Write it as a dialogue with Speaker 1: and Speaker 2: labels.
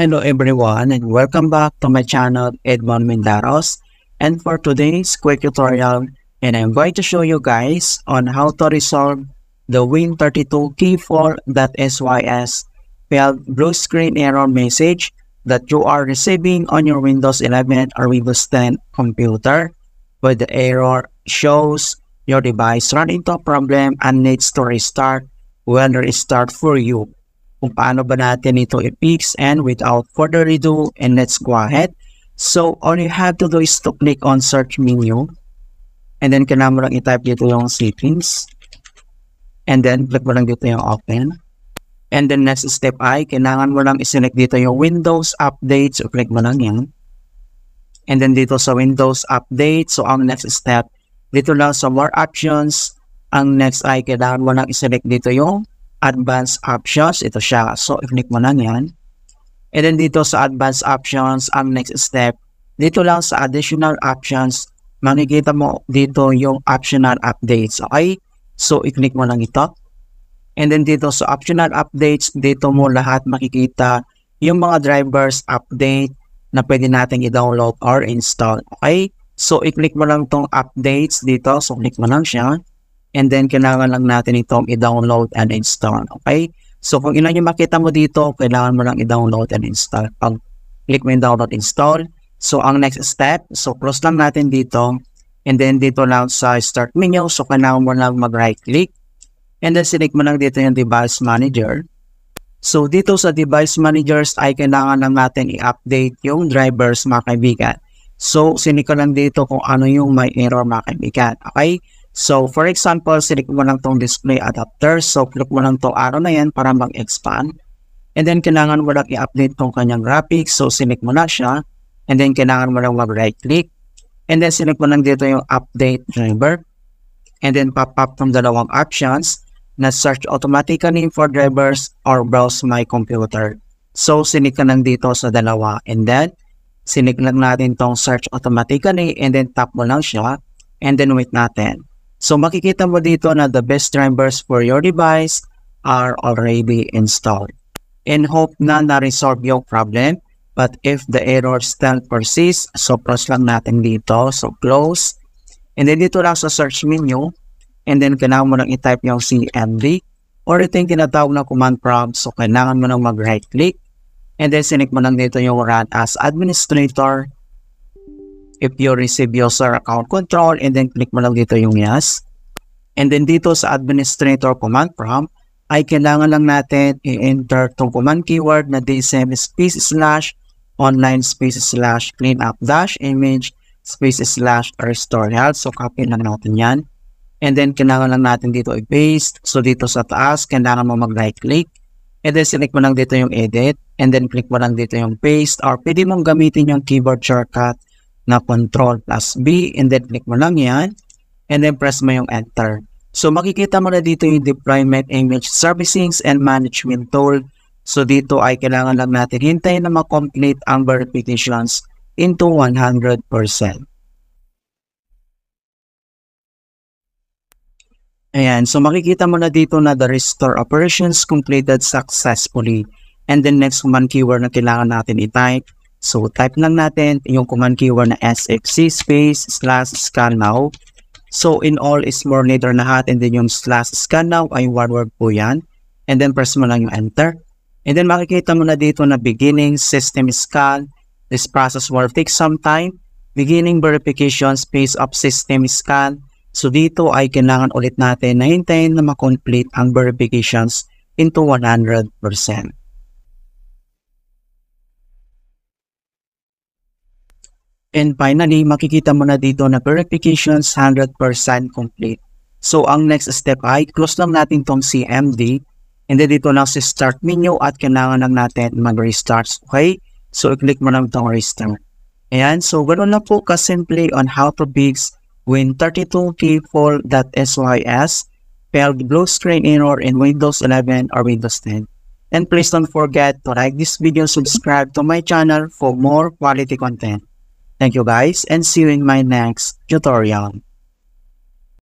Speaker 1: Hello everyone and welcome back to my channel Edmond Mendaros and for today's quick tutorial and I'm going to show you guys on how to resolve the Win32 key4.sys failed blue screen error message that you are receiving on your Windows 11 or Windows 10 computer where the error shows your device run into a problem and needs to restart when restart for you kung paano ba natin ito i-fix. And without further ado, and let's go ahead. So, all you have to do is to click on search menu. And then, kailangan mo lang i-type dito yung settings. And then, click mo lang dito yung open. And then, next step ay, kailangan mo lang i-select dito yung Windows Update. So, click mo lang yan. And then, dito sa Windows Update, so ang next step, dito lang sa more options, ang next ay kailangan mo lang i-select dito yung advanced options. Ito siya. So, i-click mo lang yan. And then dito sa advanced options, ang next step, dito lang sa additional options, makikita mo dito yung optional updates. Okay? So, i-click mo lang ito. And then dito sa optional updates, dito mo lahat makikita yung mga drivers update na pwede natin i-download or install. Okay? So, i-click mo lang tong updates dito. So, click mo lang siya. And then, kailangan lang natin itong i-download and install. Okay? So, kung ilan yung makita mo dito, kailangan mo lang i-download and install. Pag click mo yung download install, so ang next step, so cross lang natin dito. And then, dito lang sa start menu, so kailangan mo lang mag-right click. And then, select mo lang dito yung device manager. So, dito sa device managers ay kailangan lang natin i-update yung drivers mga kaibigan. So, sinik ko lang dito kung ano yung may error mga kaibigan. Okay? So, for example, sinik mo lang tong display adapter. So, click mo lang tong arrow na yan para mag-expand. And then, kailangan mo lang i-update tong kanyang graphics. So, sinik mo na siya. And then, kailangan mo lang mag-right click. And then, sinik mo lang dito yung update driver. And then, pop up tong dalawang options na search automatically for drivers or browse my computer. So, sinik ka lang dito sa dalawa. And then, sinik lang natin tong search automatically and then tap mo lang siya. And then, wait natin. So makikita mo dito na the best drivers for your device are already installed. In hope na na-resolve yung problem, but if the error still persists, so press lang natin dito. So close. And then dito lang sa search menu, and then kailangan mo nang i-type yung CMD or ito yung tinatawag na command prompt. So kailangan mo nang mag-right click and then sinik mo lang dito yung run as administrator if you receive user account control and then click mo lang dito yung yes. And then dito sa administrator command prompt, ay kailangan lang natin i-enter tong command keyword na dsm space slash online space slash cleanup dash image space slash restore health. So copy lang natin yan. And then kailangan lang natin dito i-paste. So dito sa taas, kailangan mo mag-right click. And then select mo lang dito yung edit. And then click mo lang dito yung paste. Or pwede mong gamitin yung keyboard shortcut na Control plus B and then click mo lang yan and then press mo yung Enter. So makikita mo na dito yung Deployment Image servicing and Management Tool. So dito ay kailangan lang natin hintayin na makomplete ang verifications into 100%. Ayan, so makikita mo na dito na the restore operations completed successfully. And then next command keyword na kailangan natin i-type So, type lang natin yung command keyword na sfc space slash scan now. So, in all is more later lahat and then yung slash scan now ay one word po yan. And then press mo lang yung enter. And then makikita mo na dito na beginning system scan. This process will take some time. Beginning verification space of system scan. So dito ay kailangan ulit natin na hintayin na makomplete ang verifications into 100%. And finally, makikita mo na dito na verifications 100% complete. So, ang next step ay close lang natin tong CMD. And then dito lang si start menu at kailangan lang natin mag-restart. Okay? So, i-click mo lang itong restart. Ayan. So, ganoon lang po kasimple on how to fix win 32 k failed blue screen error in Windows 11 or Windows 10. And please don't forget to like this video, subscribe to my channel for more quality content. Thank you guys and see you in my next tutorial.